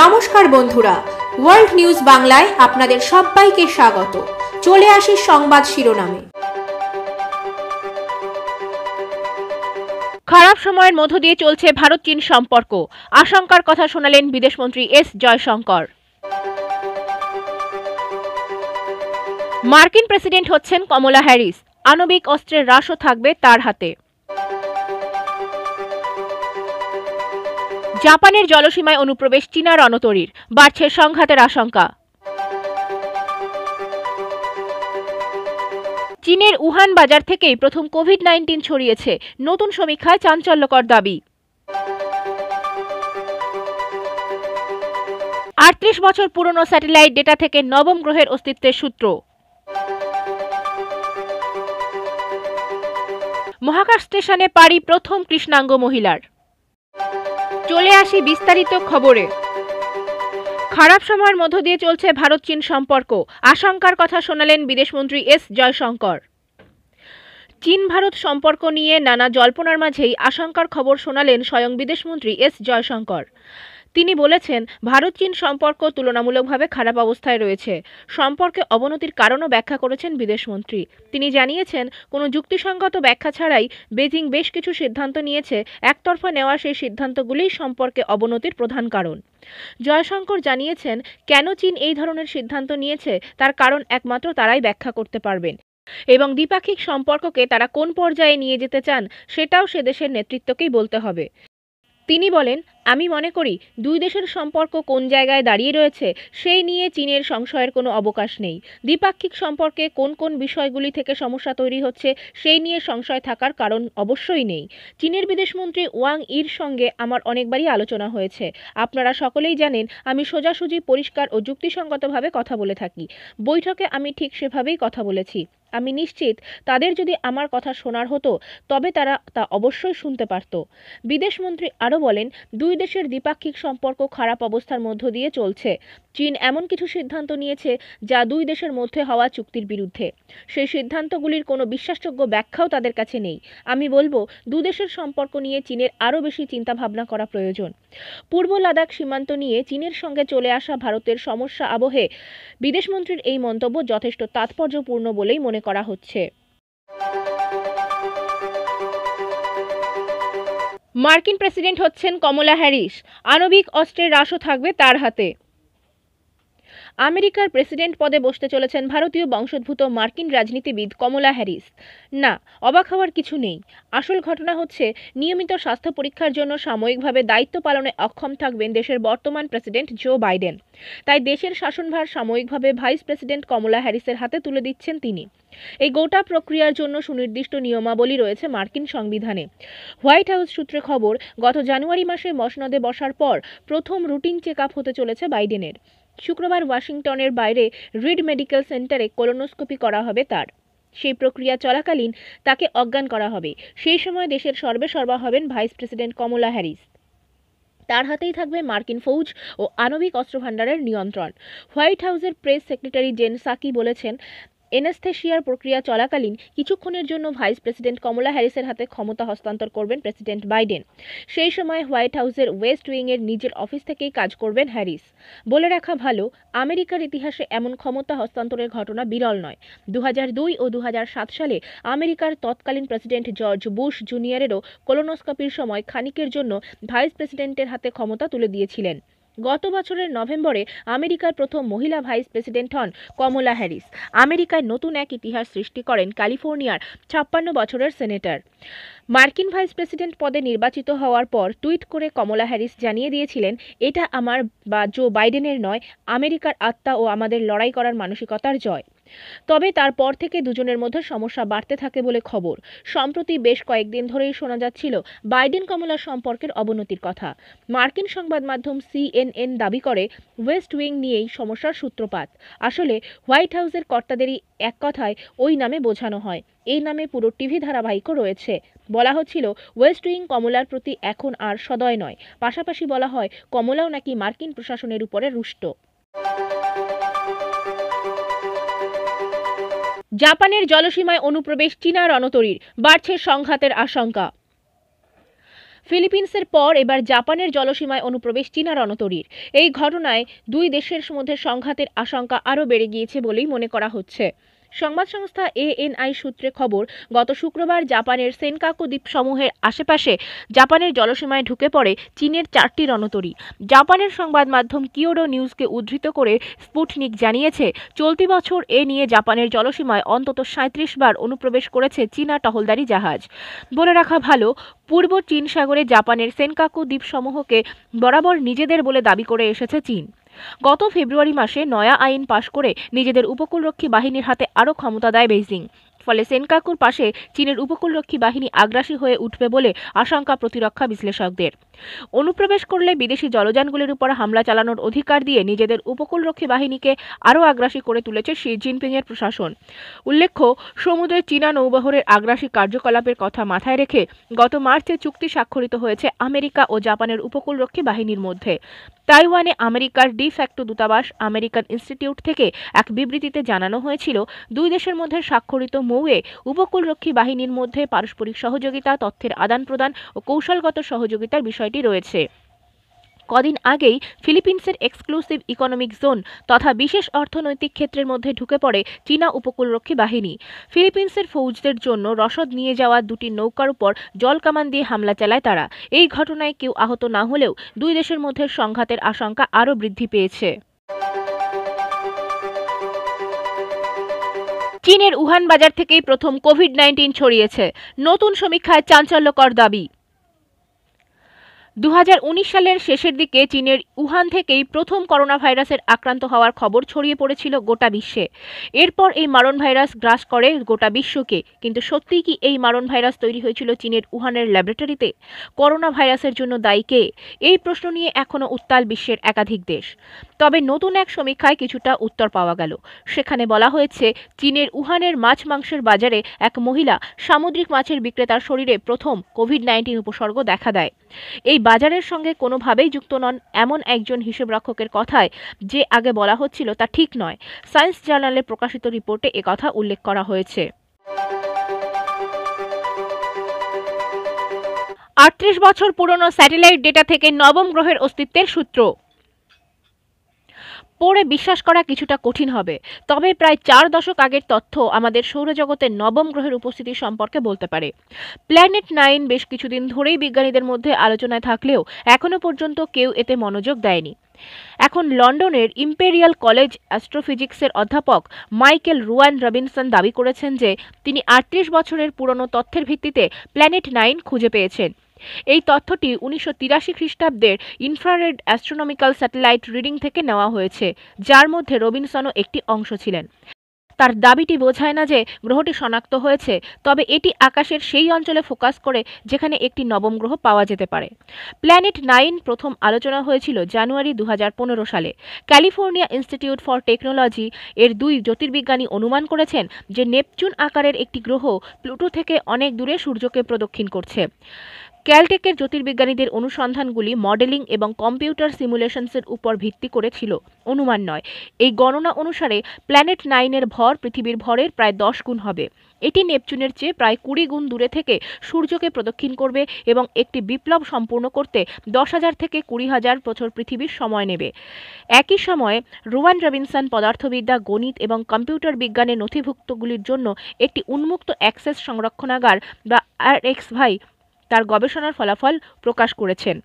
নমস্কার বন্ধুরা world news বাংলায় আপনাদের সবাইকে স্বাগত চলে আসি সংবাদ শিরোনামে খারাপ সময়ের মধ্য দিয়ে চলছে ভারত চীন সম্পর্ক আশঙ্কার কথা শোনালেন বিদেশমন্ত্রী এস জয়শঙ্কর মার্কিন প্রেসিডেন্ট হচ্ছেন কমলা হ্যারিস আণবিক অস্ত্রের হ্রাসও থাকবে তার হাতে জাপানের জলসীমায় অনুপ্রবেশ চীনা রণতরীর বাড়ছে সংঘাতের আশঙ্কা চীনের উহান বাজার থেকেই প্রথম কোভিড নাইন্টিন ছড়িয়েছে নতুন সমীক্ষায় চাঞ্চল্যকর দাবি আটত্রিশ বছর পুরনো স্যাটেলাইট ডেটা থেকে নবম গ্রহের অস্তিত্বের সূত্র মহাকাশ স্টেশনে পাড়ি প্রথম কৃষ্ণাঙ্গ মহিলার চলে আসি বিস্তারিত খবরে খারাপ সময়ের মধ্য দিয়ে চলছে ভারত চীন সম্পর্ক আশঙ্কার কথা শোনালেন বিদেশমন্ত্রী এস জয়শঙ্কর চীন ভারত সম্পর্ক নিয়ে নানা জল্পনার মাঝেই আশঙ্কার খবর শোনালেন স্বয়ং বিদেশমন্ত্রী এস জয়শঙ্কর তিনি বলেছেন ভারত চীন সম্পর্ক তুলনামূলকভাবে খারাপ অবস্থায় রয়েছে সম্পর্কে অবনতির কারণও ব্যাখ্যা করেছেন বিদেশমন্ত্রী তিনি জানিয়েছেন কোনো যুক্তিসঙ্গত ব্যাখ্যা ছাড়াই বেজিং বেশ কিছু সিদ্ধান্ত নিয়েছে একতরফা নেওয়া সেই সিদ্ধান্তগুলিই সম্পর্কে অবনতির প্রধান কারণ জয়শঙ্কর জানিয়েছেন কেন চীন এই ধরনের সিদ্ধান্ত নিয়েছে তার কারণ একমাত্র তারাই ব্যাখ্যা করতে পারবেন এবং দ্বিপাক্ষিক সম্পর্ককে তারা কোন পর্যায়ে নিয়ে যেতে চান সেটাও সে দেশের নেতৃত্বকেই বলতে হবে তিনি বলেন আমি মনে করি দুই দেশের সম্পর্ক কোন জায়গায় দাঁড়িয়ে রয়েছে সেই নিয়ে চীনের সংশয়ের কোনো অবকাশ নেই দ্বিপাক্ষিক সম্পর্কে কোন কোন বিষয়গুলি থেকে সমস্যা তৈরি হচ্ছে সেই নিয়ে সংশয় থাকার কারণ অবশ্যই নেই চীনের বিদেশমন্ত্রী ওয়াং ইর সঙ্গে আমার অনেকবারই আলোচনা হয়েছে আপনারা সকলেই জানেন আমি সোজাসুজি পরিষ্কার ও যুক্তিসঙ্গতভাবে কথা বলে থাকি বৈঠকে আমি ঠিক সেভাবেই কথা বলেছি আমি নিশ্চিত তাদের যদি আমার কথা শোনার হতো তবে তারা তা অবশ্যই শুনতে পারত বিদেশমন্ত্রী আরও বলেন দুই দেশের দ্বিপাক্ষিক সম্পর্ক খারাপ অবস্থার মধ্য দিয়ে চলছে চীন এমন কিছু সিদ্ধান্ত নিয়েছে যা দুই দেশের মধ্যে হওয়া চুক্তির বিরুদ্ধে সেই সিদ্ধান্তগুলির কোনো বিশ্বাসযোগ্য ব্যাখ্যাও তাদের কাছে নেই আমি বলবো দু দেশের সম্পর্ক নিয়ে চীনের আরও বেশি চিন্তাভাবনা করা প্রয়োজন পূর্ব লাদাখ সীমান্ত নিয়ে চীনের সঙ্গে চলে আসা ভারতের সমস্যা আবহে বিদেশমন্ত্রীর এই মন্তব্য যথেষ্ট তাৎপর্যপূর্ণ বলেই মনে করা হচ্ছে মার্কিন প্রেসিডেন্ট হচ্ছেন কমলা হ্যারিস আণবিক অস্ত্রের হ্রাসও থাকবে তার হাতে আমেরিকার প্রেসিডেন্ট পদে বসতে চলেছেন ভারতীয় বংশোদ্ভূত মার্কিন রাজনীতিবিদ কমলা হ্যারিস না অবাক হওয়ার কিছু নেই আসল ঘটনা হচ্ছে নিয়মিত স্বাস্থ্য পরীক্ষার জন্য সাময়িকভাবে দায়িত্ব পালনে অক্ষম থাকবেন দেশের বর্তমান প্রেসিডেন্ট জো বাইডেন তাই দেশের শাসনভার সাময়িকভাবে ভাইস প্রেসিডেন্ট কমলা হ্যারিসের হাতে তুলে দিচ্ছেন তিনি এই গোটা প্রক্রিয়ার জন্য সুনির্দিষ্ট নিয়মাবলী রয়েছে মার্কিন সংবিধানে হোয়াইট হাউস সূত্রে খবর গত জানুয়ারি মাসে মসনদে বসার পর প্রথম রুটিন চেক আপ হতে চলেছে বাইডেনের শুক্রবার ওয়াশিংটনের বাইরে রিড মেডিকেল সেন্টারে কোলোনোস্কোপি করা হবে তার সেই প্রক্রিয়া চলাকালীন তাকে অজ্ঞান করা হবে সেই সময় দেশের সর্বেসর্বা হবেন ভাইস প্রেসিডেন্ট কমলা হ্যারিস তার হাতেই থাকবে মার্কিন ফৌজ ও আণবিক অস্ত্রভাণ্ডারের নিয়ন্ত্রণ হোয়াইট হাউসের প্রেস সেক্রেটারি জেন সাকি বলেছেন এনেস্থেশিয়ার প্রক্রিয়া চলাকালীন কিছুক্ষণের জন্য ভাইস প্রেসিডেন্ট কমলা হ্যারিসের হাতে ক্ষমতা হস্তান্তর করবেন প্রেসিডেন্ট বাইডেন সেই সময় হোয়াইট হাউসের ওয়েস্ট উইংয়ের নিজের অফিস থেকেই কাজ করবেন হ্যারিস বলে রাখা ভালো আমেরিকার ইতিহাসে এমন ক্ষমতা হস্তান্তরের ঘটনা বিরল নয় দু ও দু সালে আমেরিকার তৎকালীন প্রেসিডেন্ট জর্জ বুশ জুনিয়রেরও কোলোনোস্কপির সময় খানিকের জন্য ভাইস প্রেসিডেন্টের হাতে ক্ষমতা তুলে দিয়েছিলেন গত বছরের নভেম্বরে আমেরিকার প্রথম মহিলা ভাইস প্রেসিডেন্ট হন কমলা হ্যারিস আমেরিকায় নতুন এক ইতিহাস সৃষ্টি করেন ক্যালিফোর্নিয়ার ছাপ্পান্ন বছরের সেনেটর মার্কিন ভাইস প্রেসিডেন্ট পদে নির্বাচিত হওয়ার পর টুইট করে কমলা হ্যারিস জানিয়ে দিয়েছিলেন এটা আমার বা জো বাইডেনের নয় আমেরিকার আত্মা ও আমাদের লড়াই করার মানসিকতার জয় তবে তারপর থেকে দুজনের মধ্যে সমস্যা বাড়তে থাকে বলে খবর সম্প্রতি বেশ কয়েকদিন ধরেই শোনা যাচ্ছিল বাইডেন কমলা সম্পর্কের অবনতির কথা মার্কিন সংবাদ মাধ্যম সিএনএন দাবি করে ওয়েস্ট উইং নিয়েই সমস্যার সূত্রপাত আসলে হোয়াইট হাউসের কর্তাদেরই এক কথায় ওই নামে বোঝানো হয় এই নামে পুরো টিভি ধারাবাহিকও রয়েছে বলা হচ্ছিল ওয়েস্ট উইং কমলার প্রতি এখন আর সদয় নয় পাশাপাশি বলা হয় কমলাও নাকি মার্কিন প্রশাসনের উপরে রুষ্ট জাপানের জলসীমায় অনুপ্রবেশ চীনা রণতরীর বাড়ছে সংঘাতের আশঙ্কা ফিলিপিন্সের পর এবার জাপানের জলসীমায় অনুপ্রবেশ চীনা রণতরীর এই ঘটনায় দুই দেশের মধ্যে সংঘাতের আশঙ্কা আরও বেড়ে গিয়েছে বলেই মনে করা হচ্ছে সংবাদ সংস্থা এএনআই সূত্রে খবর গত শুক্রবার জাপানের সেনকাকু দ্বীপসমূহের আশেপাশে জাপানের জলসীমায় ঢুকে পড়ে চীনের চারটি রণতরী জাপানের সংবাদ মাধ্যম কিওডো নিউজকে উদ্ধৃত করে স্পুটনিক জানিয়েছে চলতি বছর এ নিয়ে জাপানের জলসীমায় অন্তত সাঁত্রিশ বার অনুপ্রবেশ করেছে চীনা টহলদারি জাহাজ বলে রাখা ভালো পূর্ব চীন সাগরে জাপানের সেনকাকু দ্বীপসমূহকে বরাবর নিজেদের বলে দাবি করে এসেছে চীন গত ফেব্রুয়ারি মাসে নয়া আইন পাশ করে নিজেদের উপকূলরক্ষী বাহিনীর হাতে আরও ক্ষমতা দেয় বেইজিং ফলে সেনকাকুর পাশে চীনের উপকূলরক্ষী বাহিনী আগ্রাসী হয়ে উঠবে বলে আশঙ্কা প্রতিরক্ষা বিশ্লেষকদের অনুপ্রবেশ করলে বিদেশি জলযানগুলির উপর হামলা চালানোর অধিকার দিয়ে নিজেদের উপকূলরক্ষী বাহিনীকে আরও আগ্রাসী করে তুলেছে শি জিনপিংয়ের প্রশাসন উল্লেখ্য সমুদ্রে চীনা নৌবহরের আগ্রাসী কার্যকলাপের কথা মাথায় রেখে গত মার্চে চুক্তি স্বাক্ষরিত হয়েছে আমেরিকা ও জাপানের উপকূলরক্ষী বাহিনীর মধ্যে তাইওয়ানে আমেরিকার ডি ফ্যাক্টো দূতাবাস আমেরিকান ইনস্টিটিউট থেকে এক বিবৃতিতে জানানো হয়েছিল দুই দেশের মধ্যে স্বাক্ষরিত মৌয়ে উপকূলরক্ষী বাহিনীর মধ্যে পারস্পরিক সহযোগিতা তথ্যের আদান প্রদান ও কৌশলগত সহযোগিতার বিষয়টি রয়েছে কদিন আগেই ফিলিপিন্সের এক্সক্লুসিভ ইকোনমিক জোন তথা বিশেষ অর্থনৈতিক ক্ষেত্রের মধ্যে ঢুকে পড়ে চীনা উপকূলরক্ষী বাহিনী ফিলিপিন্সের ফৌজদের জন্য রসদ নিয়ে যাওয়া দুটি নৌকার উপর জল কামান দিয়ে হামলা চালায় তারা এই ঘটনায় কেউ আহত না হলেও দুই দেশের মধ্যে সংঘাতের আশঙ্কা আরও বৃদ্ধি পেয়েছে চীনের উহান বাজার থেকেই প্রথম কোভিড নাইন্টিন ছড়িয়েছে নতুন সমীক্ষায় চাঞ্চল্যকর দাবি 2019 সালের শেষের দিকে চীনের উহান থেকেই প্রথম করোনা ভাইরাসের আক্রান্ত হওয়ার খবর ছড়িয়ে পড়েছিল গোটা বিশ্বে এরপর এই মারণ ভাইরাস গ্রাস করে গোটা বিশ্বকে কিন্তু সত্যিই কি এই মারণ ভাইরাস তৈরি হয়েছিল চীনের উহানের ল্যাবরেটরিতে করোনা ভাইরাসের জন্য দায়ী কে এই প্রশ্ন নিয়ে এখনও উত্তাল বিশ্বের একাধিক দেশ তবে নতুন এক সমীক্ষায় কিছুটা উত্তর পাওয়া গেল সেখানে বলা হয়েছে চীনের উহানের মাছ মাংসের বাজারে এক মহিলা সামুদ্রিক মাছের বিক্রেতার শরীরে প্রথম কোভিড নাইন্টিন উপসর্গ দেখা দেয় এই বাজারের সঙ্গে কোনোভাবেই যুক্ত নন এমন একজন হিসেবরক্ষকের কথায় যে আগে বলা হচ্ছিল তা ঠিক নয় সায়েন্স জার্নালে প্রকাশিত রিপোর্টে কথা উল্লেখ করা হয়েছে আটত্রিশ বছর পুরনো স্যাটেলাইট ডেটা থেকে নবম গ্রহের অস্তিত্বের সূত্র পড়ে বিশ্বাস করা কিছুটা কঠিন হবে তবে প্রায় চার দশক আগের তথ্য আমাদের সৌরজগতের নবম গ্রহের উপস্থিতি সম্পর্কে বলতে পারে প্ল্যানেট নাইন বেশ কিছুদিন ধরেই বিজ্ঞানীদের মধ্যে আলোচনায় থাকলেও এখনও পর্যন্ত কেউ এতে মনোযোগ দেয়নি এখন লন্ডনের ইম্পেরিয়াল কলেজ অ্যাস্ট্রোফিজিক্সের অধ্যাপক মাইকেল রুয়ান রবিনসন দাবি করেছেন যে তিনি আটত্রিশ বছরের পুরনো তথ্যের ভিত্তিতে প্ল্যানেট নাইন খুঁজে পেয়েছেন এই তথ্যটি উনিশশো তিরাশি খ্রিস্টাব্দের ইনফ্রারেড অ্যাস্ট্রোনমিক্যাল স্যাটেলাইট রিডিং থেকে নেওয়া হয়েছে যার মধ্যে রবিনসনও একটি অংশ ছিলেন তার দাবিটি বোঝায় না যে গ্রহটি শনাক্ত হয়েছে তবে এটি আকাশের সেই অঞ্চলে ফোকাস করে যেখানে একটি নবম গ্রহ পাওয়া যেতে পারে প্ল্যানেট নাইন প্রথম আলোচনা হয়েছিল জানুয়ারি দু সালে ক্যালিফোর্নিয়া ইনস্টিটিউট ফর টেকনোলজি এর দুই জ্যোতির্বিজ্ঞানী অনুমান করেছেন যে নেপচুন আকারের একটি গ্রহ প্লুটো থেকে অনেক দূরে সূর্যকে প্রদক্ষিণ করছে ক্যালটেকের জ্যোতির্বিজ্ঞানীদের অনুসন্ধানগুলি মডেলিং এবং কম্পিউটার সিমুলেশনসের উপর ভিত্তি করে ছিল অনুমান নয় এই গণনা অনুসারে প্ল্যানেট নাইনের ভর পৃথিবীর ভরের প্রায় দশ গুণ হবে এটি নেপচুনের চেয়ে প্রায় কুড়ি গুণ দূরে থেকে সূর্যকে প্রদক্ষিণ করবে এবং একটি বিপ্লব সম্পূর্ণ করতে দশ হাজার থেকে কুড়ি হাজার বছর পৃথিবীর সময় নেবে একই সময়ে রুয়ান রবিনসন পদার্থবিদ্যা গণিত এবং কম্পিউটার বিজ্ঞানের নথিভুক্তগুলির জন্য একটি উন্মুক্ত অ্যাক্সেস সংরক্ষণাগার বা আর এক্স ভাই তার গবেষণার ফলাফল প্রকাশ করেছেন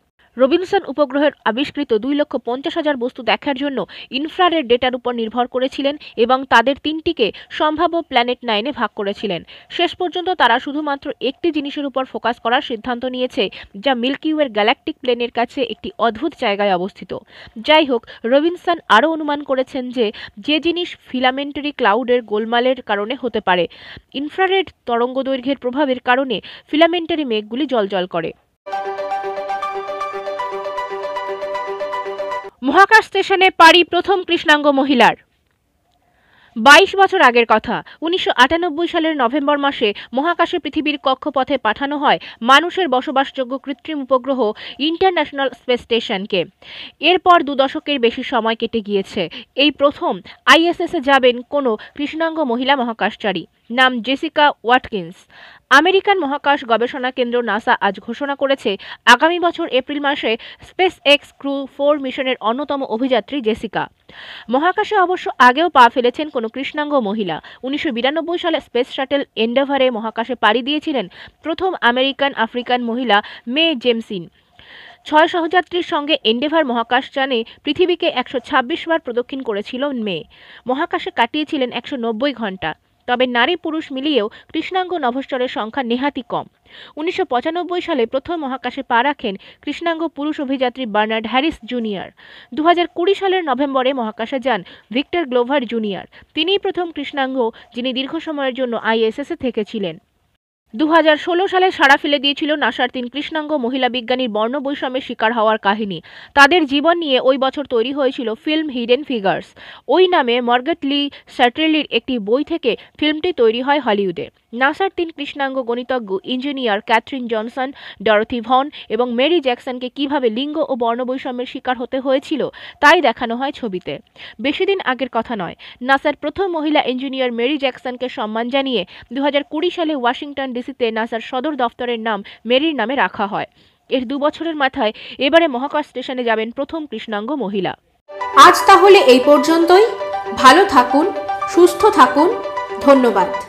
রবিনসন উপগ্রহের আবিষ্কৃত দুই লক্ষ পঞ্চাশ হাজার বস্তু দেখার জন্য ইনফ্রারেড ডেটার উপর নির্ভর করেছিলেন এবং তাদের তিনটিকে সম্ভাব্য প্ল্যানেট নাইনে ভাগ করেছিলেন শেষ পর্যন্ত তারা শুধুমাত্র একটি জিনিসের উপর ফোকাস করার সিদ্ধান্ত নিয়েছে যা মিল্কিওয়ের গ্যালাকটিক প্লেনের কাছে একটি অদ্ভুত জায়গায় অবস্থিত যাই হোক রবিনসন আরও অনুমান করেছেন যে যে জিনিস ফিলামেন্টারি ক্লাউডের গোলমালের কারণে হতে পারে ইনফ্রারেড তরঙ্গদৈর্ঘ্যের প্রভাবের কারণে ফিলামেন্টারি মেঘগুলি জলজল করে মহাকাশ স্টেশনে পাড়ি প্রথম কৃষ্ণাঙ্গ মহিলার বাইশ বছর আগের কথা উনিশশো সালের নভেম্বর মাসে মহাকাশে পৃথিবীর কক্ষপথে পাঠানো হয় মানুষের বসবাসযোগ্য কৃত্রিম উপগ্রহ ইন্টারন্যাশনাল স্পেস স্টেশনকে এরপর দু দশকের বেশি সময় কেটে গিয়েছে এই প্রথম আইএসএসে যাবেন কোনো কৃষ্ণাঙ্গ মহিলা মহাকাশচারী নাম জেসিকা ওয়াটকিন্স আমেরিকান মহাকাশ গবেষণা কেন্দ্র নাসা আজ ঘোষণা করেছে আগামী বছর এপ্রিল মাসে স্পেস এক্স ক্রু ফোর মিশনের অন্যতম অভিযাত্রী জেসিকা মহাকাশে অবশ্য আগেও পা ফেলেছেন কোনো কৃষ্ণাঙ্গ মহিলা উনিশশো সালে স্পেস শাটেল এন্ডাভারে মহাকাশে পাড়ি দিয়েছিলেন প্রথম আমেরিকান আফ্রিকান মহিলা মে জেমসিন ছয় সহযাত্রীর সঙ্গে এন্ডেভার মহাকাশযানে পৃথিবীকে একশো বার প্রদক্ষিণ করেছিল মে মহাকাশে কাটিয়েছিলেন একশো ঘন্টা তবে নারী পুরুষ মিলিয়েও কৃষ্ণাঙ্গ নভশ্চরের সংখ্যা নেহাতি কম উনিশশো সালে প্রথম মহাকাশে পা রাখেন কৃষ্ণাঙ্গ পুরুষ অভিযাত্রী বার্নার্ড হ্যারিস জুনিয়র দু সালের নভেম্বরে মহাকাশে যান ভিক্টর গ্লোভার জুনিয়র তিনিই প্রথম কৃষ্ণাঙ্গ যিনি দীর্ঘ সময়ের জন্য আইএসএসে থেকেছিলেন দু সালে সাড়া ফেলে দিয়েছিল নাসার তিন কৃষ্ণাঙ্গ মহিলা বিজ্ঞানীর বর্ণবৈষম্যের শিকার হওয়ার কাহিনী তাদের জীবন নিয়ে ওই বছর তৈরি হয়েছিল ফিল্ম হিডেন ফিগার্স ওই নামে মার্গেট লি স্যাটেলির একটি বই থেকে ফিল্মটি তৈরি হয় হলিউডে নাসার তিন কৃষ্ণাঙ্গ গণিতজ্ঞ engineer Katherine Johnson Dorothy Vaughan এবং মেরি জ্যাকসনকে কিভাবে লিঙ্গ ও বর্ণবৈষম্যের শিকার হতে হয়েছিল তাই দেখানো হয় ছবিতে বেশিদিন আগের কথা নয় নাসার প্রথম মহিলা ইঞ্জিনিয়ার মেরি জ্যাকসনকে সম্মান জানিয়ে দু সালে ওয়াশিংটন ডিসিতে নাসার সদর দফতরের নাম মেরির নামে রাখা হয় এর দুবছরের মাথায় এবারে মহাকাশ স্টেশনে যাবেন প্রথম কৃষ্ণাঙ্গ মহিলা আজ তাহলে এই পর্যন্তই ভালো থাকুন সুস্থ থাকুন ধন্যবাদ